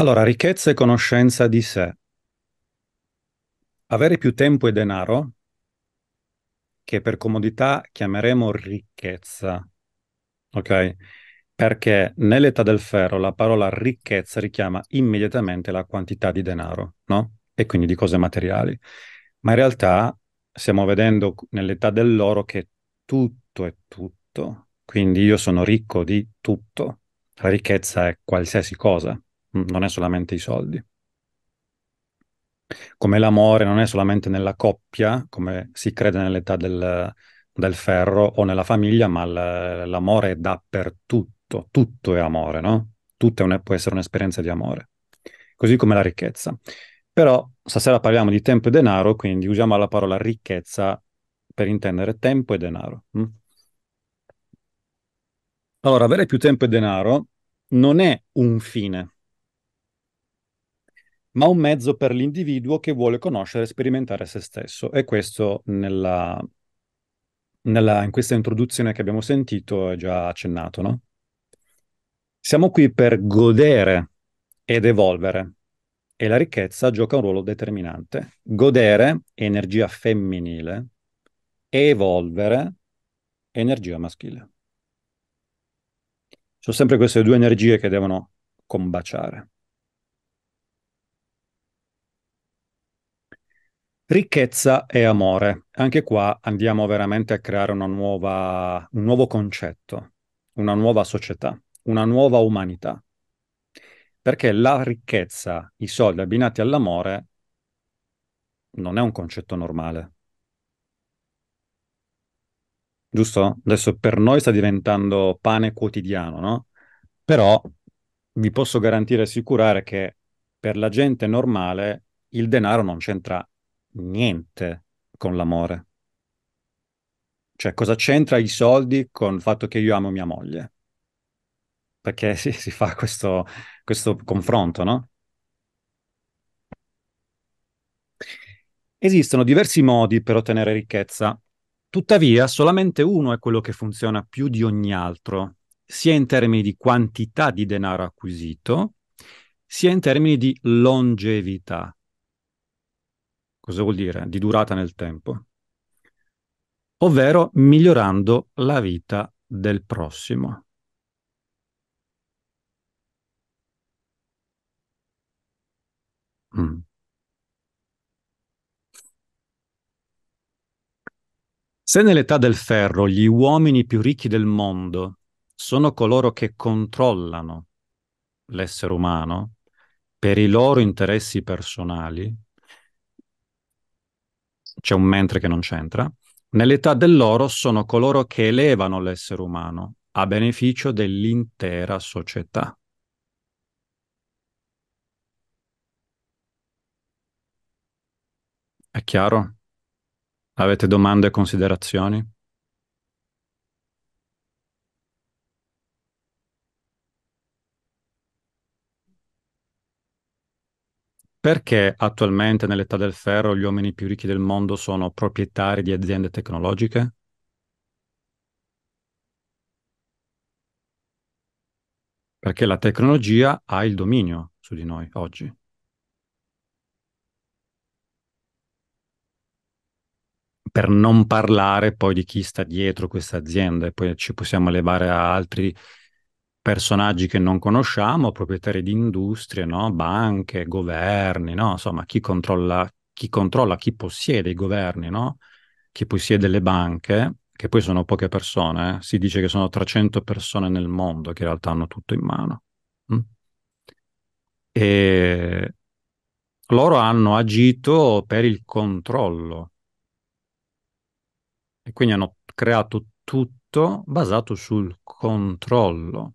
Allora, ricchezza e conoscenza di sé. Avere più tempo e denaro, che per comodità chiameremo ricchezza, ok? Perché nell'età del ferro la parola ricchezza richiama immediatamente la quantità di denaro, no? E quindi di cose materiali. Ma in realtà stiamo vedendo nell'età dell'oro che tutto è tutto, quindi io sono ricco di tutto. La ricchezza è qualsiasi cosa. Mm, non è solamente i soldi. Come l'amore non è solamente nella coppia, come si crede nell'età del, del ferro o nella famiglia, ma l'amore è dappertutto, tutto è amore, no? Tutto un, può essere un'esperienza di amore, così come la ricchezza. Però stasera parliamo di tempo e denaro, quindi usiamo la parola ricchezza per intendere tempo e denaro. Hm? Allora, avere più tempo e denaro non è un fine, ma un mezzo per l'individuo che vuole conoscere e sperimentare se stesso. E questo nella, nella, in questa introduzione che abbiamo sentito è già accennato, no? Siamo qui per godere ed evolvere e la ricchezza gioca un ruolo determinante. Godere è energia femminile e evolvere è energia maschile. Sono sempre queste due energie che devono combaciare. Ricchezza e amore. Anche qua andiamo veramente a creare nuova, un nuovo concetto, una nuova società, una nuova umanità. Perché la ricchezza, i soldi abbinati all'amore, non è un concetto normale. Giusto? Adesso per noi sta diventando pane quotidiano, no? Però vi posso garantire e assicurare che per la gente normale il denaro non c'entra niente con l'amore. Cioè, cosa c'entra i soldi con il fatto che io amo mia moglie? Perché si, si fa questo, questo confronto, no? Esistono diversi modi per ottenere ricchezza, tuttavia solamente uno è quello che funziona più di ogni altro, sia in termini di quantità di denaro acquisito, sia in termini di longevità. Cosa vuol dire? Di durata nel tempo. Ovvero migliorando la vita del prossimo. Mm. Se nell'età del ferro gli uomini più ricchi del mondo sono coloro che controllano l'essere umano per i loro interessi personali, c'è un mentre che non c'entra. Nell'età dell'oro sono coloro che elevano l'essere umano a beneficio dell'intera società. È chiaro? Avete domande e considerazioni? Perché attualmente nell'età del ferro gli uomini più ricchi del mondo sono proprietari di aziende tecnologiche? Perché la tecnologia ha il dominio su di noi oggi. Per non parlare poi di chi sta dietro queste aziende, poi ci possiamo levare a altri personaggi che non conosciamo, proprietari di industrie, no? banche, governi, no? insomma chi controlla, chi controlla, chi possiede i governi, no? chi possiede le banche, che poi sono poche persone, eh? si dice che sono 300 persone nel mondo che in realtà hanno tutto in mano. Mm? E loro hanno agito per il controllo e quindi hanno creato tutto basato sul controllo.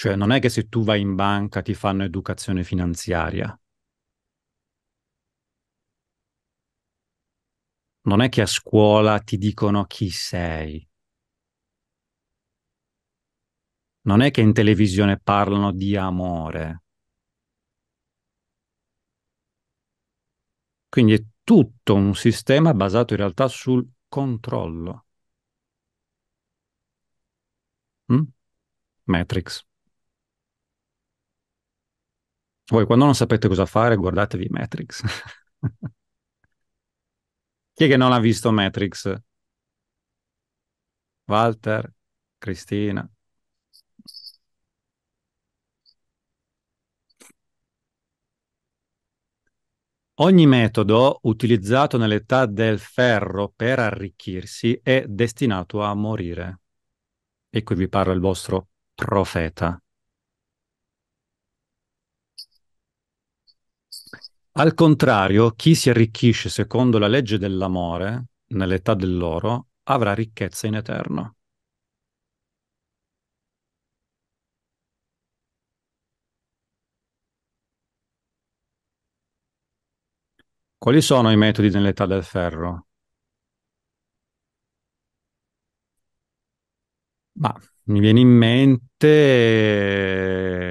Cioè non è che se tu vai in banca ti fanno educazione finanziaria. Non è che a scuola ti dicono chi sei. Non è che in televisione parlano di amore. Quindi è tutto un sistema basato in realtà sul controllo. Mm? Matrix. Voi quando non sapete cosa fare, guardatevi Matrix. Chi è che non ha visto Matrix? Walter, Cristina. Ogni metodo utilizzato nell'età del ferro per arricchirsi è destinato a morire. E qui vi parla il vostro profeta. Al contrario, chi si arricchisce secondo la legge dell'amore, nell'età dell'oro, avrà ricchezza in eterno. Quali sono i metodi nell'età del ferro? Ma mi viene in mente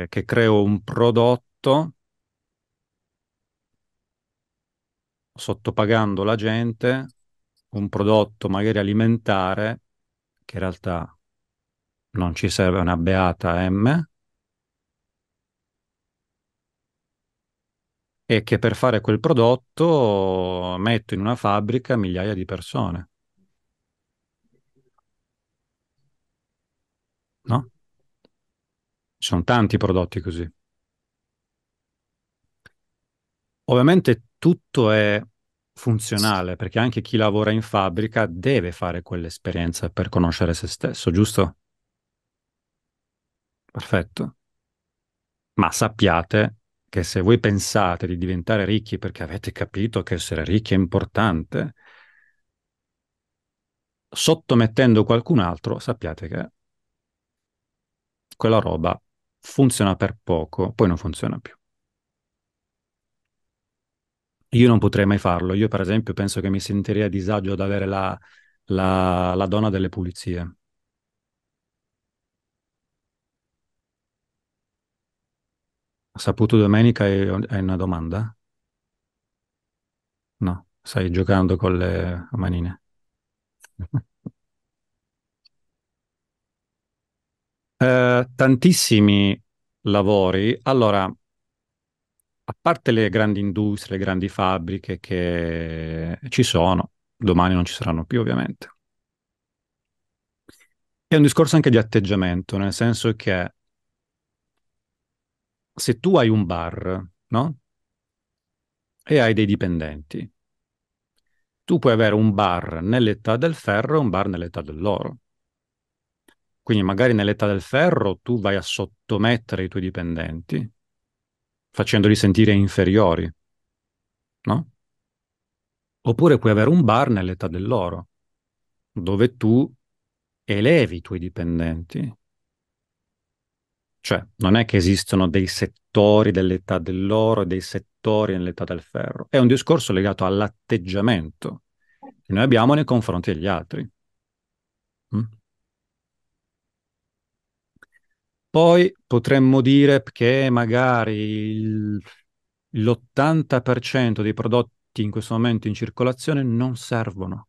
eh, che creo un prodotto sottopagando la gente un prodotto magari alimentare che in realtà non ci serve una beata M e che per fare quel prodotto metto in una fabbrica migliaia di persone. No? Ci sono tanti prodotti così. Ovviamente tutto è funzionale, perché anche chi lavora in fabbrica deve fare quell'esperienza per conoscere se stesso, giusto? Perfetto. Ma sappiate che se voi pensate di diventare ricchi perché avete capito che essere ricchi è importante, sottomettendo qualcun altro, sappiate che quella roba funziona per poco, poi non funziona più. Io non potrei mai farlo. Io, per esempio, penso che mi sentirei a disagio ad avere la, la, la donna delle pulizie. Saputo domenica è, è una domanda? No, stai giocando con le manine. Eh, tantissimi lavori. Allora, a parte le grandi industrie, le grandi fabbriche che ci sono, domani non ci saranno più ovviamente. È un discorso anche di atteggiamento, nel senso che se tu hai un bar, no? E hai dei dipendenti, tu puoi avere un bar nell'età del ferro e un bar nell'età dell'oro. Quindi magari nell'età del ferro tu vai a sottomettere i tuoi dipendenti facendoli sentire inferiori, no? Oppure puoi avere un bar nell'età dell'oro, dove tu elevi i tuoi dipendenti. Cioè, non è che esistono dei settori dell'età dell'oro e dei settori nell'età del ferro. È un discorso legato all'atteggiamento che noi abbiamo nei confronti degli altri. Poi potremmo dire che magari il, l'80% dei prodotti in questo momento in circolazione non servono.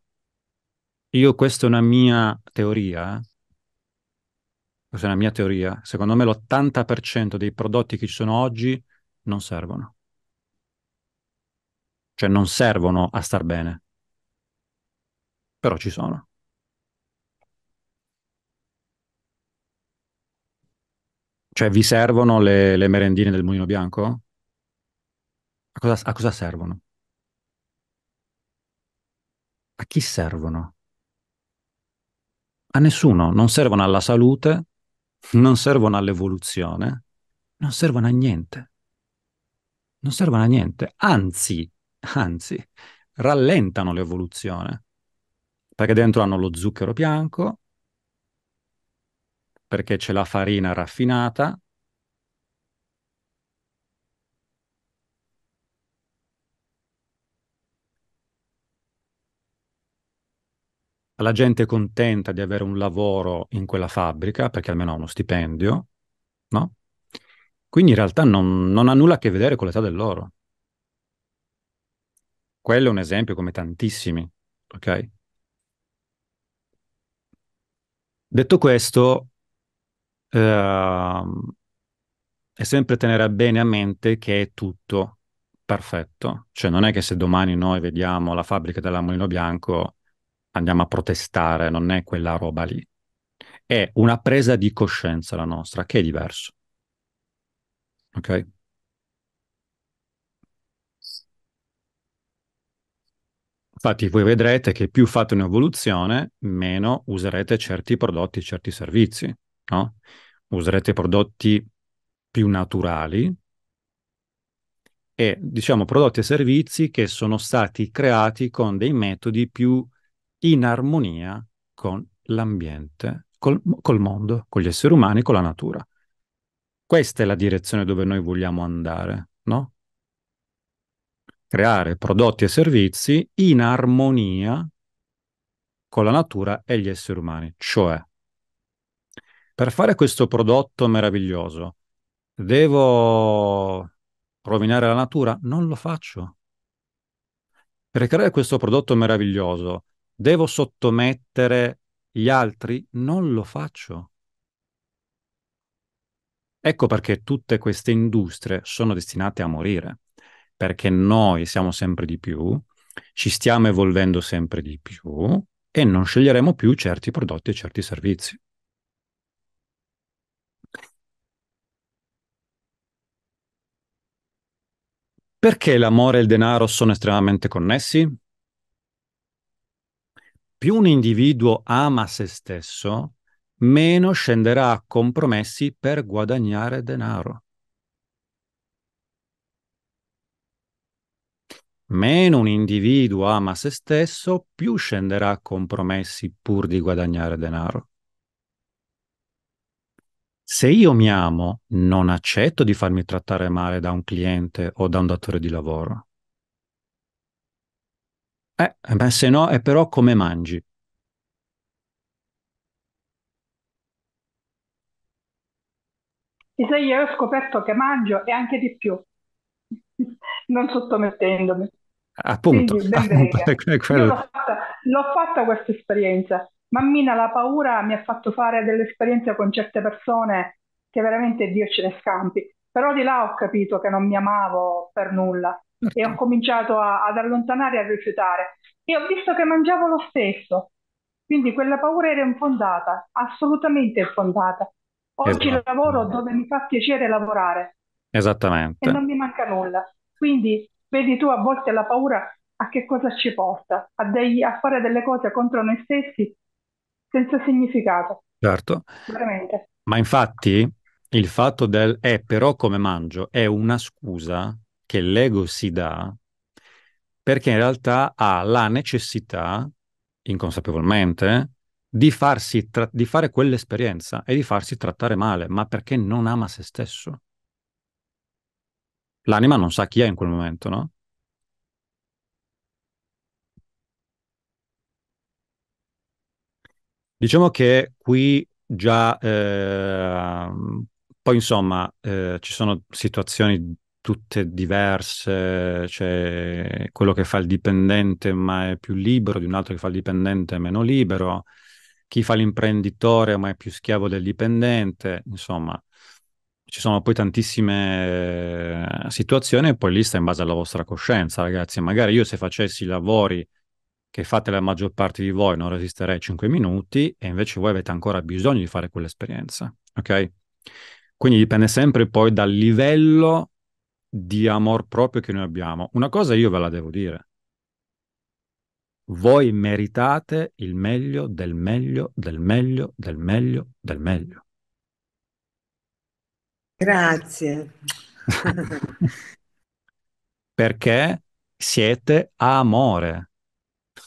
Io questa è una mia teoria, eh. questa è una mia teoria, secondo me l'80% dei prodotti che ci sono oggi non servono. Cioè non servono a star bene. Però ci sono. Cioè, vi servono le, le merendine del Mulino Bianco? A cosa, a cosa servono? A chi servono? A nessuno. Non servono alla salute, non servono all'evoluzione, non servono a niente. Non servono a niente. Anzi, anzi, rallentano l'evoluzione. Perché dentro hanno lo zucchero bianco, perché c'è la farina raffinata, la gente è contenta di avere un lavoro in quella fabbrica perché almeno ha uno stipendio, no? Quindi in realtà non, non ha nulla a che vedere con l'età dell'oro. Quello è un esempio come tantissimi, ok? Detto questo, uh, ehm, e sempre tenere bene a mente che è tutto perfetto. Cioè non è che se domani noi vediamo la fabbrica della Molino Bianco andiamo a protestare, non è quella roba lì. È una presa di coscienza la nostra, che è diverso. Ok? Infatti voi vedrete che più fate un'evoluzione, meno userete certi prodotti, certi servizi no? Userete prodotti più naturali e diciamo prodotti e servizi che sono stati creati con dei metodi più in armonia con l'ambiente, col, col mondo, con gli esseri umani, con la natura. Questa è la direzione dove noi vogliamo andare, no? Creare prodotti e servizi in armonia con la natura e gli esseri umani, cioè per fare questo prodotto meraviglioso devo rovinare la natura? Non lo faccio. Per creare questo prodotto meraviglioso devo sottomettere gli altri? Non lo faccio. Ecco perché tutte queste industrie sono destinate a morire, perché noi siamo sempre di più, ci stiamo evolvendo sempre di più e non sceglieremo più certi prodotti e certi servizi. Perché l'amore e il denaro sono estremamente connessi? Più un individuo ama se stesso, meno scenderà a compromessi per guadagnare denaro. Meno un individuo ama se stesso, più scenderà a compromessi pur di guadagnare denaro se io mi amo, non accetto di farmi trattare male da un cliente o da un datore di lavoro. Eh, ma eh, se no, è eh, però come mangi. E se io ho scoperto che mangio e anche di più, non sottomettendomi. Appunto, Quindi, appunto l'ho, fatta, l'ho fatta questa esperienza. Mammina la paura mi ha fatto fare delle esperienze con certe persone che veramente Dio ce ne scampi. Però di là ho capito che non mi amavo per nulla e ho cominciato a, ad allontanare e a rifiutare. E ho visto che mangiavo lo stesso. Quindi quella paura era infondata, assolutamente infondata. Oggi esatto. lavoro dove mi fa piacere lavorare. Esattamente. E non mi manca nulla. Quindi vedi tu a volte la paura a che cosa ci porta? A, dei, a fare delle cose contro noi stessi senza significato. Certo. Veramente. Ma infatti il fatto del è però come mangio è una scusa che l'ego si dà perché in realtà ha la necessità, inconsapevolmente, di, tra- di fare quell'esperienza e di farsi trattare male, ma perché non ama se stesso. L'anima non sa chi è in quel momento, no? Diciamo che qui già, eh, poi insomma, eh, ci sono situazioni tutte diverse, c'è quello che fa il dipendente ma è più libero di un altro che fa il dipendente meno libero, chi fa l'imprenditore ma è più schiavo del dipendente, insomma, ci sono poi tantissime eh, situazioni e poi lì sta in base alla vostra coscienza, ragazzi, magari io se facessi i lavori che fate la maggior parte di voi non resisterei 5 minuti e invece voi avete ancora bisogno di fare quell'esperienza, ok? Quindi dipende sempre poi dal livello di amor proprio che noi abbiamo. Una cosa io ve la devo dire. Voi meritate il meglio del meglio del meglio del meglio del meglio. Grazie. Perché siete amore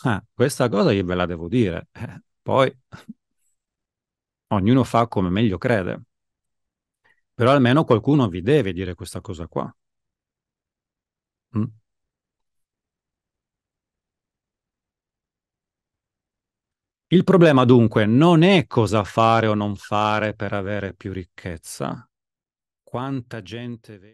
Ah, questa cosa io ve la devo dire. Eh, poi ognuno fa come meglio crede. Però almeno qualcuno vi deve dire questa cosa qua. Mm? Il problema dunque non è cosa fare o non fare per avere più ricchezza. Quanta gente...